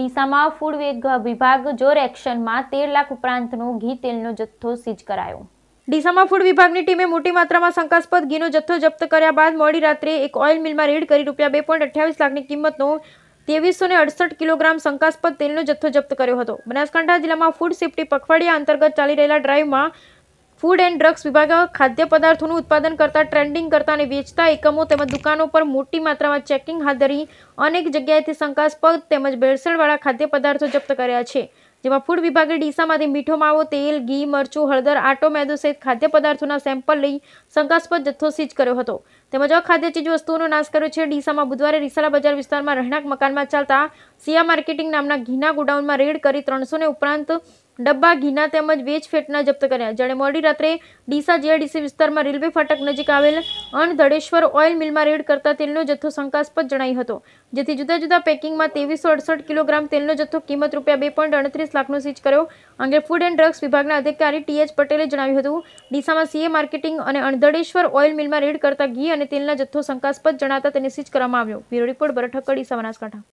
ડીસામાં food વિભાગ જોર એક્શનમાં તેર લાખ ઉપરાંતનો ઘી તેલનો જથ્થો સીઝ કરાયો ડીસામાં ફૂડ વિભાગની ટીમે મોટી માત્રામાં શંકાસ્પદ ઘીનો જથ્થો જપ્ત કર્યા બાદ મોડી રાત્રે એક ઓઇલ મિલમાં રેડ કરી રૂપિયા બે પોઈન્ટ અઠ્યાવીસ લાખની કિંમતનો ત્રેવીસો ને અડસઠ કિલોગ્રામ શંકાસ્પદ તેલનો જથ્થો જપ્ત કર્યો હતો બનાસકાંઠા જિલ્લામાં ફૂડ સેફ્ટી પખવાડિયા અંતર્ગત ચાલી રહેલા ડ્રાઈવમાં ફૂડ એન્ડ ડ્રગ્સ વિભાગે ખાદ્ય પદાર્થોનું ઉત્પાદન કરતા ટ્રેન્ડિંગ કરતા અને વેચતા એકમો તેમજ દુકાનો પર મોટી માત્રામાં ચેકિંગ હાથ ધરી અનેક જગ્યાએથી શંકાસ્પદ તેમજ ભેળસેળવાળા ખાદ્ય પદાર્થો જપ્ત કર્યા છે જેમાં ફૂડ વિભાગે ડીસામાંથી મીઠો માવો તેલ ઘી મરચું હળદર આટો મેદો સહિત ખાદ્ય પદાર્થોના સેમ્પલ લઈ શંકાસ્પદ જથ્થો સીઝ કર્યો હતો તેમજ અખાદ્ય વસ્તુઓનો નાશ કર્યો છે ડીસામાં બુધવારે રીસાલા બજાર વિસ્તારમાં રહેણાંક મકાનમાં ચાલતા સિયા માર્કેટિંગ નામના ઘીના ગોડાઉનમાં રેડ કરી ત્રણસોને ઉપરાંત ડબ્બા ઘીના તેમજ વેચફેટના જપ્ત કર્યા જાણે મોડી રાત્રે ડીસા જીઆઈડીસી વિસ્તારમાં રેલવે ફાટક નજીક આવેલ અણધડેશ્વર ઓઇલ મિલમાં રેડ કરતા તેલનો જથ્થો શંકાસ્પદ જણાયો હતો જેથી જુદા જુદા પેકિંગમાં ત્રેવીસો અડસઠ કિલોગ્રામ તેલનો જથ્થો કિંમત રૂપિયા બે પોઈન્ટ અડત્રીસ લાખનો સીજ કર્યો અંગે ફૂડ એન્ડ ડ્રગ્સ વિભાગના અધિકારી ટીએચ પટેલે જણાવ્યું હતું ડીસામાં સીએ માર્કેટિંગ અને અણધડેશ્વર ઓઇલ મિલમાં રેડ કરતા ઘી અને તેલના જથ્થો શંકાસ્પદ જણાતા તેને સીજ કરવામાં આવ્યો બ્યુરો રિપોર્ટ બરઠક્કડ ડીસા બનાસકાંઠા